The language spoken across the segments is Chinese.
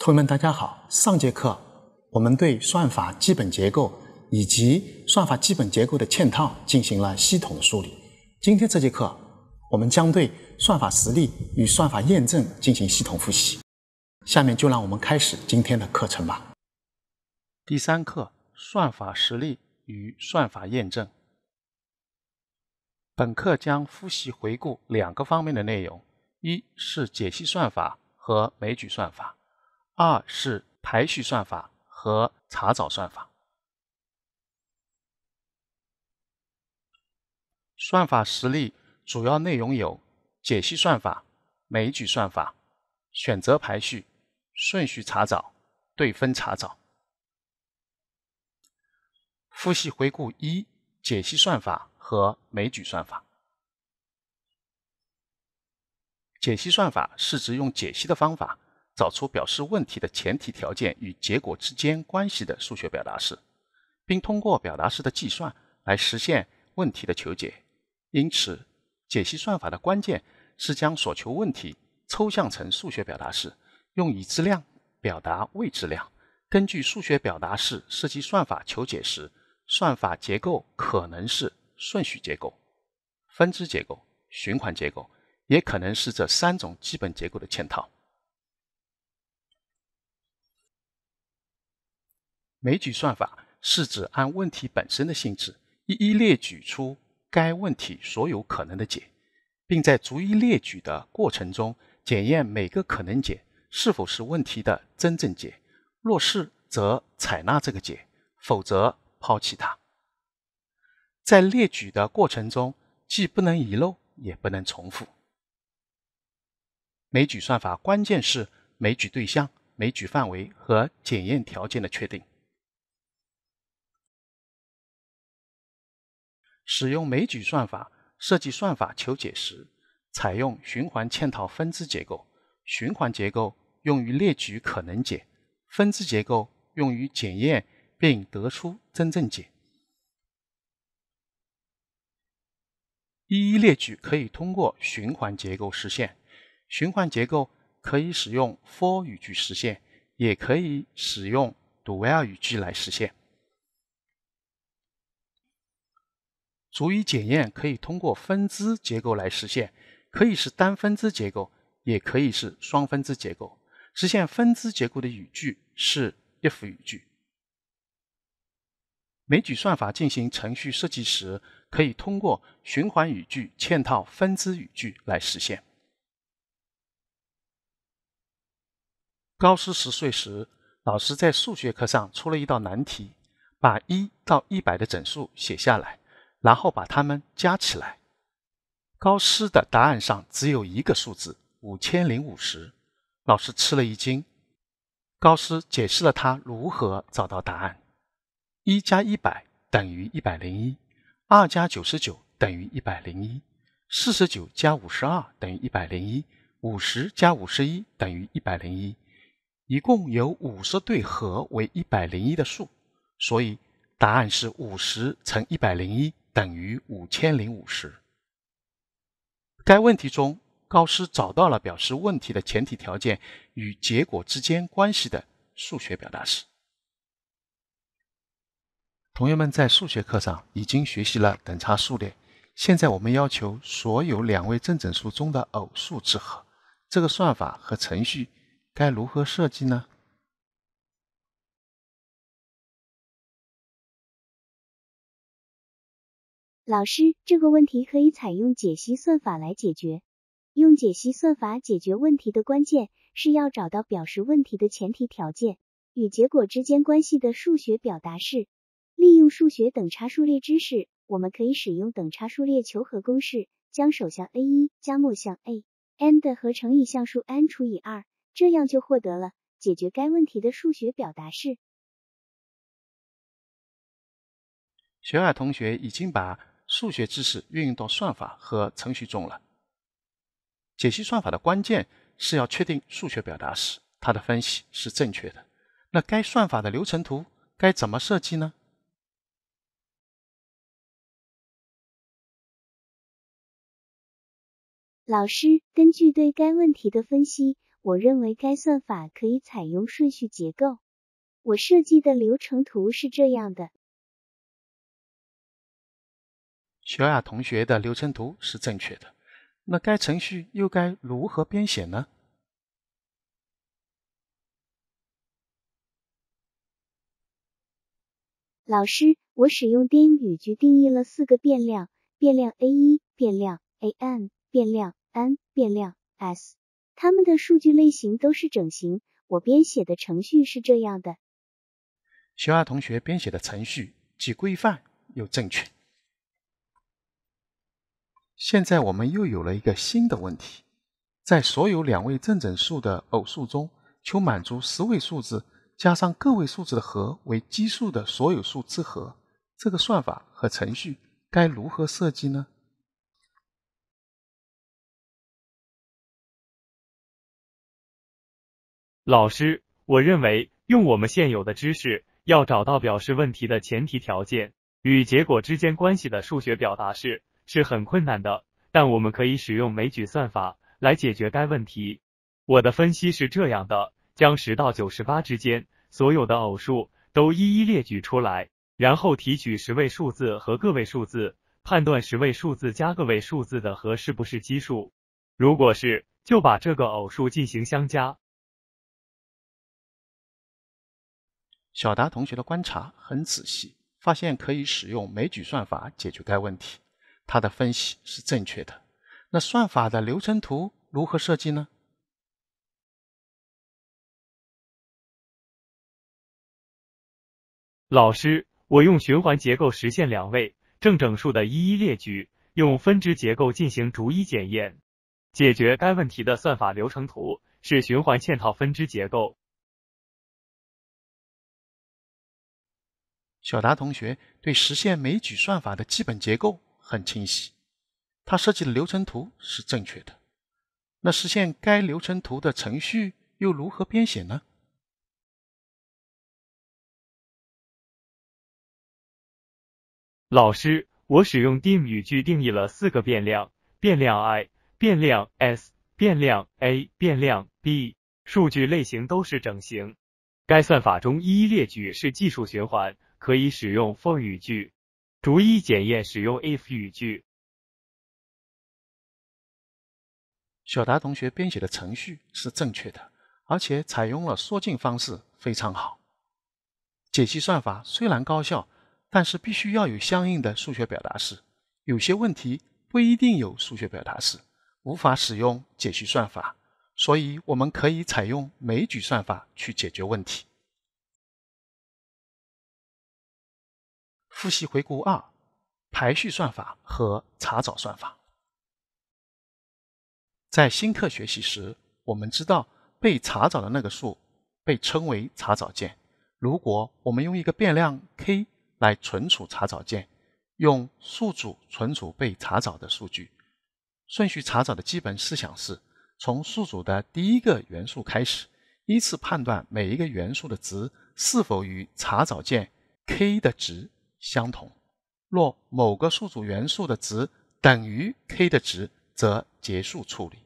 同学们，大家好。上节课我们对算法基本结构以及算法基本结构的嵌套进行了系统梳理。今天这节课，我们将对算法实例与算法验证进行系统复习。下面就让我们开始今天的课程吧。第三课：算法实例与算法验证。本课将复习回顾两个方面的内容：一是解析算法和枚举算法。二是排序算法和查找算法。算法实例主要内容有解析算法、枚举算法、选择排序、顺序查找、对分查找。复习回顾一：解析算法和枚举算法。解析算法是指用解析的方法。找出表示问题的前提条件与结果之间关系的数学表达式，并通过表达式的计算来实现问题的求解。因此，解析算法的关键是将所求问题抽象成数学表达式，用已知量表达未知量。根据数学表达式设计算法求解时，算法结构可能是顺序结构、分支结构、循环结构，也可能是这三种基本结构的嵌套。枚举算法是指按问题本身的性质，一一列举出该问题所有可能的解，并在逐一列举的过程中，检验每个可能解是否是问题的真正解。若是，则采纳这个解；否则，抛弃它。在列举的过程中，既不能遗漏，也不能重复。枚举算法关键是枚举对象、枚举范围和检验条件的确定。使用枚举算法设计算法求解时，采用循环嵌套分支结构。循环结构用于列举可能解，分支结构用于检验并得出真正解。一一列举可以通过循环结构实现，循环结构可以使用 for 语句实现，也可以使用 do while 语句来实现。足以检验，可以通过分支结构来实现，可以是单分支结构，也可以是双分支结构。实现分支结构的语句是 if 语句。枚举算法进行程序设计时，可以通过循环语句嵌套分支语句来实现。高斯十岁时，老师在数学课上出了一道难题，把一到一百的整数写下来。然后把它们加起来。高斯的答案上只有一个数字，五千零五十。老师吃了一惊。高斯解释了他如何找到答案：一加一百等于一百零一，二加九十九等于一百零一，四十九加五十二等于一百零一，五十加五十一等于一百零一。一共有五十对和为一百零一的数，所以答案是五十乘一百零一。等于五千零五十。该问题中，高斯找到了表示问题的前提条件与结果之间关系的数学表达式。同学们在数学课上已经学习了等差数列，现在我们要求所有两位正整数中的偶数之和，这个算法和程序该如何设计呢？老师，这个问题可以采用解析算法来解决。用解析算法解决问题的关键是要找到表示问题的前提条件与结果之间关系的数学表达式。利用数学等差数列知识，我们可以使用等差数列求和公式，将首项 a 一加末项 a n 的和乘以项数 n 除以二，这样就获得了解决该问题的数学表达式。小雅同学已经把。数学知识运用到算法和程序中了。解析算法的关键是要确定数学表达式，它的分析是正确的。那该算法的流程图该怎么设计呢？老师，根据对该问题的分析，我认为该算法可以采用顺序结构。我设计的流程图是这样的。小雅同学的流程图是正确的，那该程序又该如何编写呢？老师，我使用 d 语句定义了四个变量：变量 a1、变量 an、变量 n、变量 s，它们的数据类型都是整形。我编写的程序是这样的。小雅同学编写的程序既规范又正确。现在我们又有了一个新的问题：在所有两位正整数的偶数中，求满足十位数字加上个位数字的和为奇数的所有数之和。这个算法和程序该如何设计呢？老师，我认为用我们现有的知识，要找到表示问题的前提条件与结果之间关系的数学表达式。是很困难的，但我们可以使用枚举算法来解决该问题。我的分析是这样的：将十到九十八之间所有的偶数都一一列举出来，然后提取十位数字和个位数字，判断十位数字加个位数字的和是不是奇数。如果是，就把这个偶数进行相加。小达同学的观察很仔细，发现可以使用枚举算法解决该问题。他的分析是正确的。那算法的流程图如何设计呢？老师，我用循环结构实现两位正整数的一一列举，用分支结构进行逐一检验，解决该问题的算法流程图是循环嵌套分支结构。小达同学对实现枚举算法的基本结构。很清晰，他设计的流程图是正确的。那实现该流程图的程序又如何编写呢？老师，我使用 DIM 语句定义了四个变量：变量 i、变量 s、变量 a、变量 b，数据类型都是整形。该算法中一一列举是技术循环，可以使用 FOR 语句。逐一检验使用 if 语句，小达同学编写的程序是正确的，而且采用了缩进方式，非常好。解析算法虽然高效，但是必须要有相应的数学表达式。有些问题不一定有数学表达式，无法使用解析算法，所以我们可以采用枚举算法去解决问题。复习回顾二，排序算法和查找算法。在新课学习时，我们知道被查找的那个数被称为查找键。如果我们用一个变量 k 来存储查找键，用数组存储被查找的数据。顺序查找的基本思想是从数组的第一个元素开始，依次判断每一个元素的值是否与查找键 k 的值。相同。若某个数组元素的值等于 k 的值，则结束处理，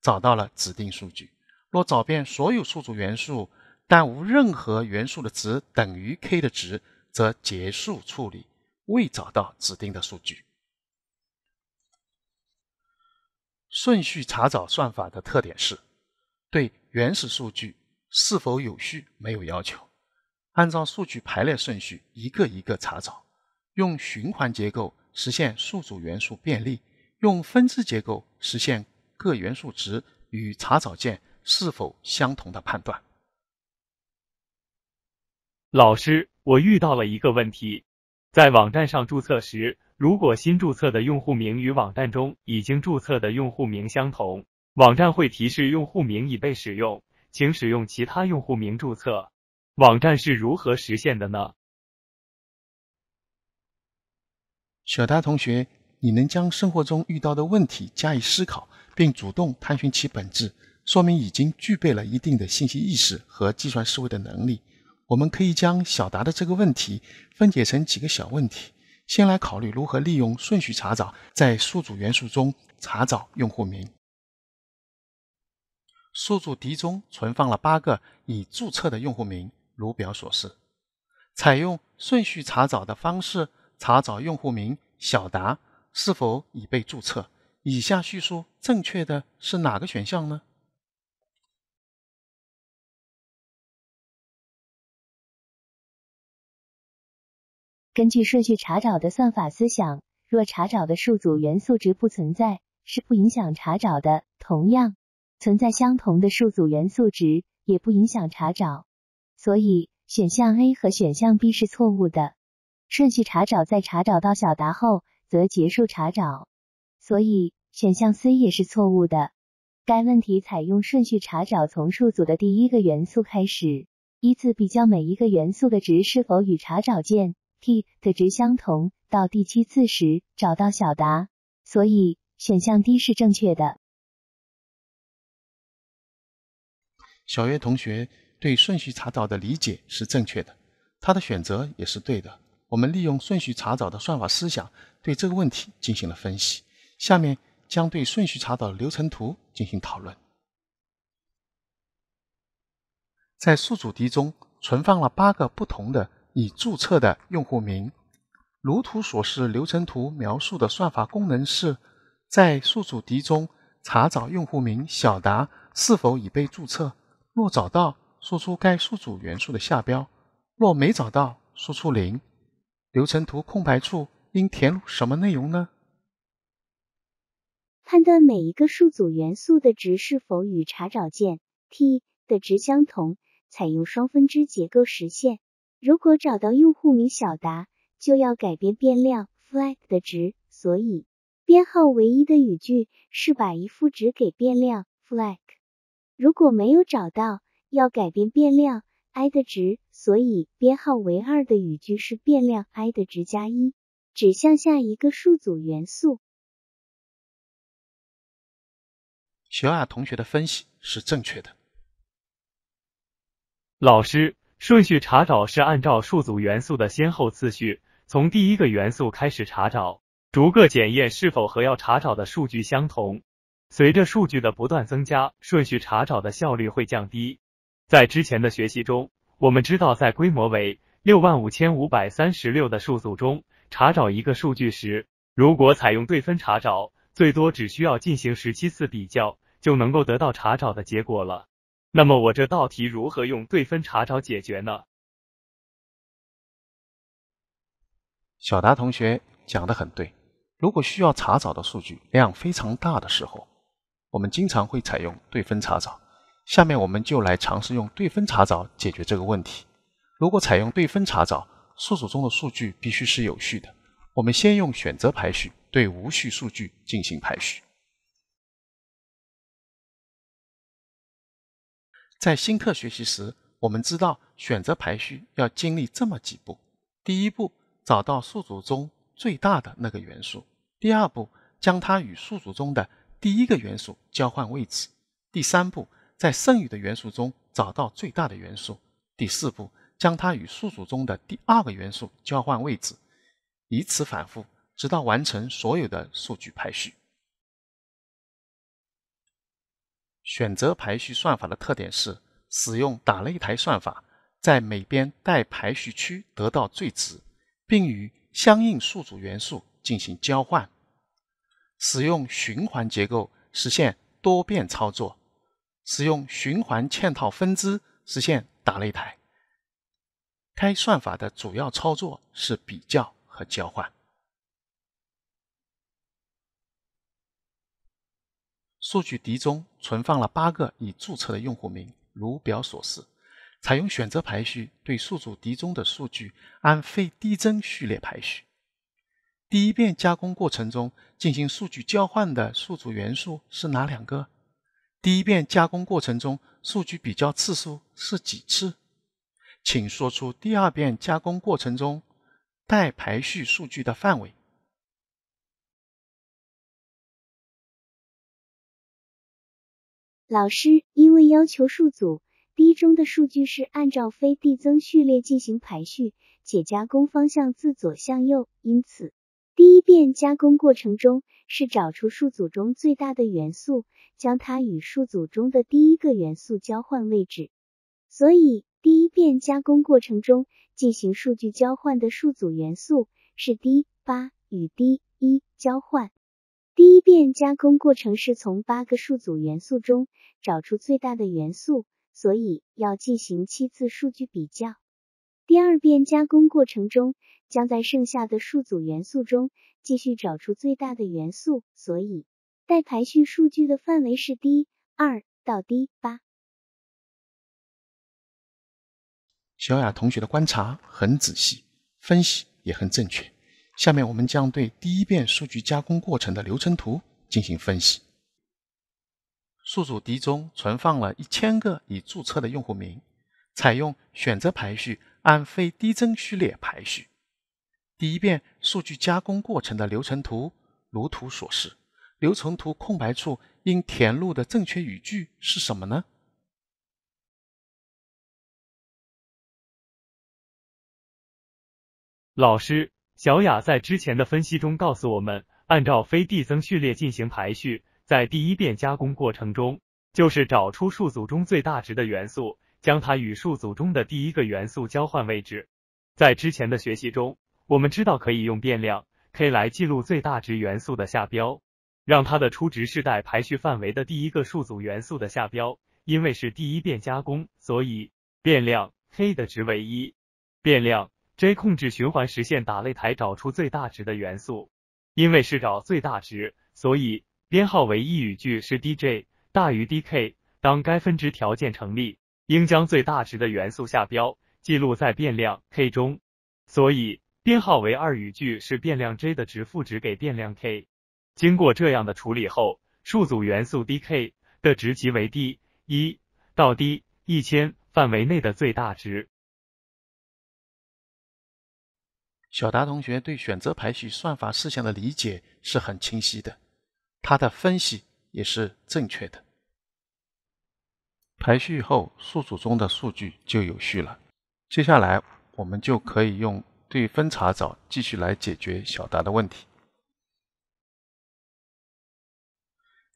找到了指定数据。若找遍所有数组元素，但无任何元素的值等于 k 的值，则结束处理，未找到指定的数据。顺序查找算法的特点是，对原始数据是否有序没有要求，按照数据排列顺序一个一个查找。用循环结构实现数组元素便利，用分支结构实现各元素值与查找键是否相同的判断。老师，我遇到了一个问题，在网站上注册时，如果新注册的用户名与网站中已经注册的用户名相同，网站会提示用户名已被使用，请使用其他用户名注册。网站是如何实现的呢？小达同学，你能将生活中遇到的问题加以思考，并主动探寻其本质，说明已经具备了一定的信息意识和计算思维的能力。我们可以将小达的这个问题分解成几个小问题，先来考虑如何利用顺序查找在数组元素中查找用户名。数组 D 中存放了八个已注册的用户名，如表所示。采用顺序查找的方式。查找用户名小达是否已被注册？以下叙述正确的是哪个选项呢？根据顺序查找的算法思想，若查找的数组元素值不存在，是不影响查找的。同样，存在相同的数组元素值也不影响查找。所以选项 A 和选项 B 是错误的。顺序查找在查找到小达后，则结束查找，所以选项 C 也是错误的。该问题采用顺序查找，从数组的第一个元素开始，依次比较每一个元素的值是否与查找键 t 的值相同，到第七次时找到小达，所以选项 D 是正确的。小月同学对顺序查找的理解是正确的，他的选择也是对的。我们利用顺序查找的算法思想，对这个问题进行了分析。下面将对顺序查找流程图进行讨论。在数组题中存放了八个不同的已注册的用户名，如图所示。流程图描述的算法功能是在数组题中查找用户名“小达”是否已被注册。若找到，输出该数组元素的下标；若没找到，输出零。流程图空白处应填入什么内容呢？判断每一个数组元素的值是否与查找键 t 的值相同，采用双分支结构实现。如果找到用户名小达，就要改变变量 flag 的值，所以编号唯一的语句是把一赋值给变量 flag。如果没有找到，要改变变量。i 的值，所以编号为二的语句是变量 i 的值加一，指向下一个数组元素。小雅同学的分析是正确的。老师，顺序查找是按照数组元素的先后次序，从第一个元素开始查找，逐个检验是否和要查找的数据相同。随着数据的不断增加，顺序查找的效率会降低。在之前的学习中，我们知道，在规模为六万五千五百三十六的数组中查找一个数据时，如果采用对分查找，最多只需要进行十七次比较，就能够得到查找的结果了。那么，我这道题如何用对分查找解决呢？小达同学讲的很对，如果需要查找的数据量非常大的时候，我们经常会采用对分查找。下面我们就来尝试用对分查找解决这个问题。如果采用对分查找，数组中的数据必须是有序的。我们先用选择排序对无序数据进行排序。在新课学习时，我们知道选择排序要经历这么几步：第一步，找到数组中最大的那个元素；第二步，将它与数组中的第一个元素交换位置；第三步。在剩余的元素中找到最大的元素。第四步，将它与数组中的第二个元素交换位置，以此反复，直到完成所有的数据排序。选择排序算法的特点是使用打擂台算法，在每边待排序区得到最值，并与相应数组元素进行交换。使用循环结构实现多变操作。使用循环嵌套分支实现打擂台。该算法的主要操作是比较和交换。数据集中存放了八个已注册的用户名，如表所示。采用选择排序对数组集中的数据按非递增序列排序。第一遍加工过程中进行数据交换的数组元素是哪两个？第一遍加工过程中，数据比较次数是几次？请说出第二遍加工过程中待排序数据的范围。老师，因为要求数组第一中的数据是按照非递增序列进行排序，且加工方向自左向右，因此第一遍加工过程中是找出数组中最大的元素。将它与数组中的第一个元素交换位置，所以第一遍加工过程中进行数据交换的数组元素是 D 八与 D 一交换。第一遍加工过程是从八个数组元素中找出最大的元素，所以要进行七次数据比较。第二遍加工过程中，将在剩下的数组元素中继续找出最大的元素，所以。待排序数据的范围是 D 二到 D 八。小雅同学的观察很仔细，分析也很正确。下面我们将对第一遍数据加工过程的流程图进行分析。数组 D 中存放了1000个已注册的用户名，采用选择排序按非递增序列排序。第一遍数据加工过程的流程图如图所示。流程图空白处应填入的正确语句是什么呢？老师，小雅在之前的分析中告诉我们，按照非递增序列进行排序，在第一遍加工过程中，就是找出数组中最大值的元素，将它与数组中的第一个元素交换位置。在之前的学习中，我们知道可以用变量 k 来记录最大值元素的下标。让它的初值是待排序范围的第一个数组元素的下标，因为是第一遍加工，所以变量 k 的值为一。变量 j 控制循环实现打擂台找出最大值的元素，因为是找最大值，所以编号为一语句是 d j 大于 d k。当该分支条件成立，应将最大值的元素下标记录在变量 k 中，所以编号为二语句是变量 j 的值赋值给变量 k。经过这样的处理后，数组元素 d k 的值即为 d 一到 d 一千范围内的最大值。小达同学对选择排序算法事项的理解是很清晰的，他的分析也是正确的。排序后数组中的数据就有序了。接下来我们就可以用对分查找继续来解决小达的问题。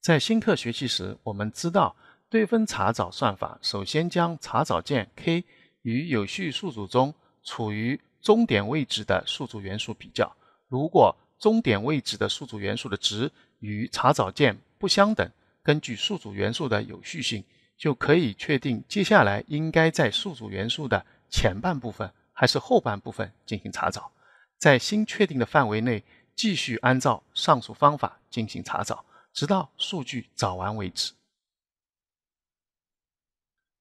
在新课学习时，我们知道对分查找算法首先将查找键 k 与有序数组中处于终点位置的数组元素比较。如果终点位置的数组元素的值与查找键不相等，根据数组元素的有序性，就可以确定接下来应该在数组元素的前半部分还是后半部分进行查找。在新确定的范围内，继续按照上述方法进行查找。直到数据找完为止。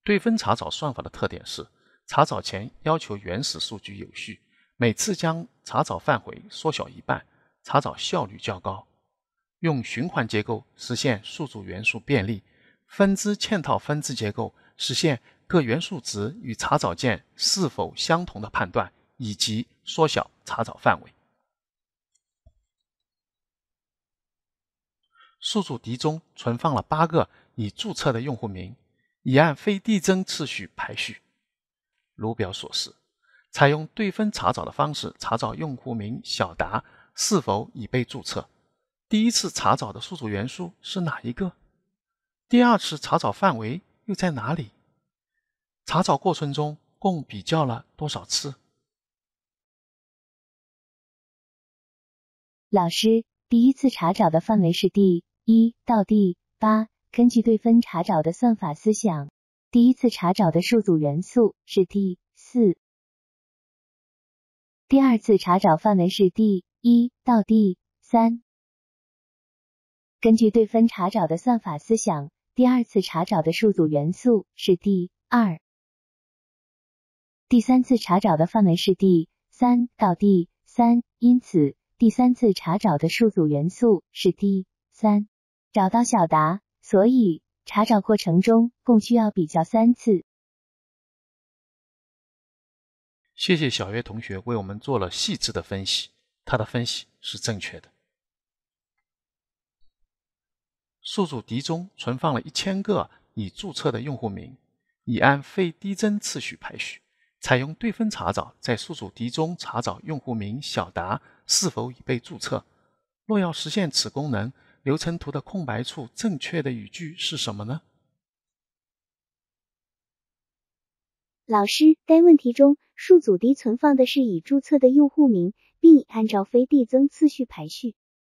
对分查找算法的特点是：查找前要求原始数据有序，每次将查找范围缩小一半，查找效率较高。用循环结构实现数组元素便利，分支嵌套分支结构实现各元素值与查找键是否相同的判断，以及缩小查找范围。数组 D 中存放了八个已注册的用户名，已按非递增次序排序，如表所示。采用对分查找的方式查找用户名“小达”是否已被注册。第一次查找的数组元素是哪一个？第二次查找范围又在哪里？查找过程中共比较了多少次？老师，第一次查找的范围是 D。一到第八，根据对分查找的算法思想，第一次查找的数组元素是第四。第二次查找范围是第一到第三，根据对分查找的算法思想，第二次查找的数组元素是第二。第三次查找的范围是第三到第三，因此第三次查找的数组元素是第三。找到小达，所以查找过程中共需要比较三次。谢谢小月同学为我们做了细致的分析，他的分析是正确的。宿主 D 中存放了一千个已注册的用户名，已按非低增次序排序。采用对分查找，在宿主 D 中查找用户名小达是否已被注册。若要实现此功能。流程图的空白处正确的语句是什么呢？老师，该问题中数组 d 存放的是已注册的用户名，并按照非递增次序排序。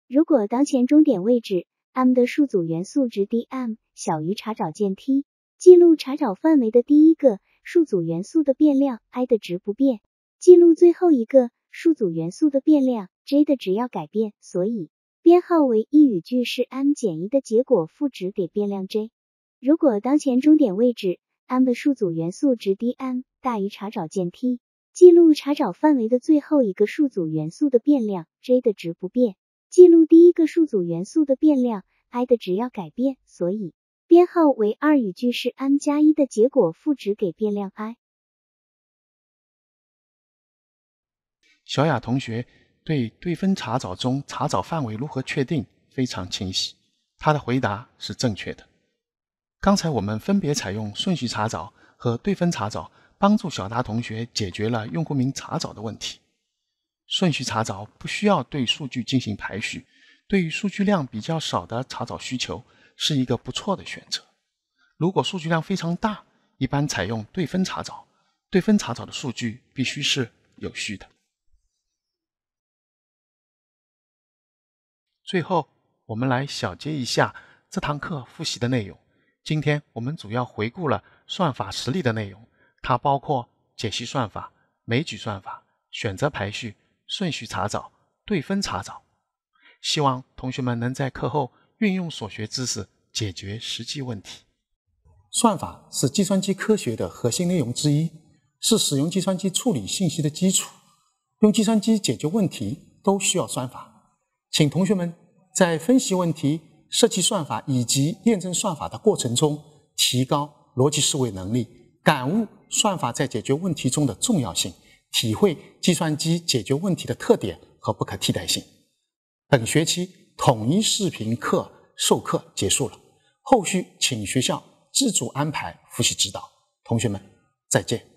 如果当前终点位置 m 的数组元素值 d[m] 小于查找键 t，记录查找范围的第一个数组元素的变量 i 的值不变，记录最后一个数组元素的变量 j 的值要改变，所以。编号为一语句是 m 减一的结果赋值给变量 j。如果当前终点位置 m 的数组元素值 d m 大于查找键 t，记录查找范围的最后一个数组元素的变量 j 的值不变，记录第一个数组元素的变量 i 的值要改变。所以编号为二语句是 m 加一的结果赋值给变量 i。小雅同学。对对分查找中，查找范围如何确定非常清晰。他的回答是正确的。刚才我们分别采用顺序查找和对分查找，帮助小达同学解决了用户名查找的问题。顺序查找不需要对数据进行排序，对于数据量比较少的查找需求是一个不错的选择。如果数据量非常大，一般采用对分查找。对分查找的数据必须是有序的。最后，我们来小结一下这堂课复习的内容。今天我们主要回顾了算法实例的内容，它包括解析算法、枚举算法、选择排序、顺序查找、对分查找。希望同学们能在课后运用所学知识解决实际问题。算法是计算机科学的核心内容之一，是使用计算机处理信息的基础。用计算机解决问题都需要算法。请同学们在分析问题、设计算法以及验证算法的过程中，提高逻辑思维能力，感悟算法在解决问题中的重要性，体会计算机解决问题的特点和不可替代性。本学期统一视频课授课结束了，后续请学校自主安排复习指导。同学们，再见。